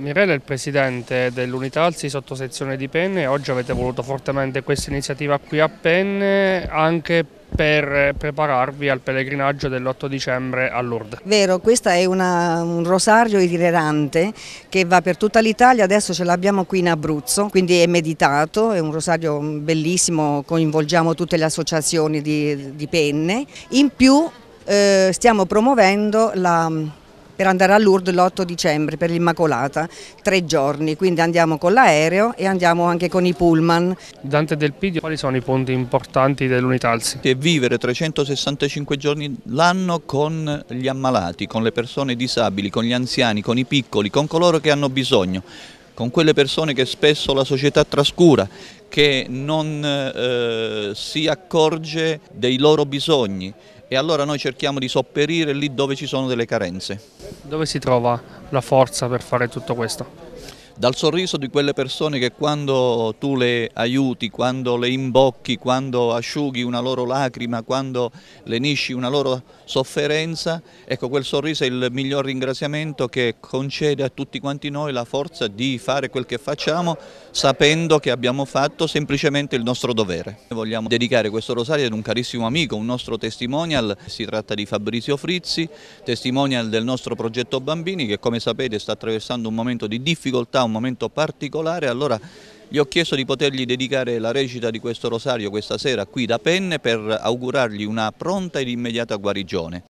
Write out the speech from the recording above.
Mirella è il presidente dell'unità Alsi sottosezione di Penne, oggi avete voluto fortemente questa iniziativa qui a Penne anche per prepararvi al pellegrinaggio dell'8 dicembre a Lourdes. Vero, questo è una, un rosario itinerante che va per tutta l'Italia, adesso ce l'abbiamo qui in Abruzzo, quindi è meditato, è un rosario bellissimo, coinvolgiamo tutte le associazioni di, di penne. In più eh, stiamo promuovendo la per andare a Lourdes l'8 dicembre per l'Immacolata, tre giorni, quindi andiamo con l'aereo e andiamo anche con i pullman. Dante Del Pidio, quali sono i punti importanti dell'Unitalsi? È vivere 365 giorni l'anno con gli ammalati, con le persone disabili, con gli anziani, con i piccoli, con coloro che hanno bisogno con quelle persone che spesso la società trascura, che non eh, si accorge dei loro bisogni e allora noi cerchiamo di sopperire lì dove ci sono delle carenze. Dove si trova la forza per fare tutto questo? dal sorriso di quelle persone che quando tu le aiuti, quando le imbocchi, quando asciughi una loro lacrima, quando lenisci una loro sofferenza, ecco quel sorriso è il miglior ringraziamento che concede a tutti quanti noi la forza di fare quel che facciamo sapendo che abbiamo fatto semplicemente il nostro dovere. Vogliamo dedicare questo rosario ad un carissimo amico, un nostro testimonial, si tratta di Fabrizio Frizzi, testimonial del nostro progetto Bambini che come sapete sta attraversando un momento di difficoltà, un momento particolare, allora gli ho chiesto di potergli dedicare la recita di questo rosario questa sera qui da Penne per augurargli una pronta ed immediata guarigione.